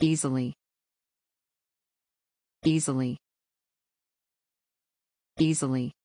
easily easily easily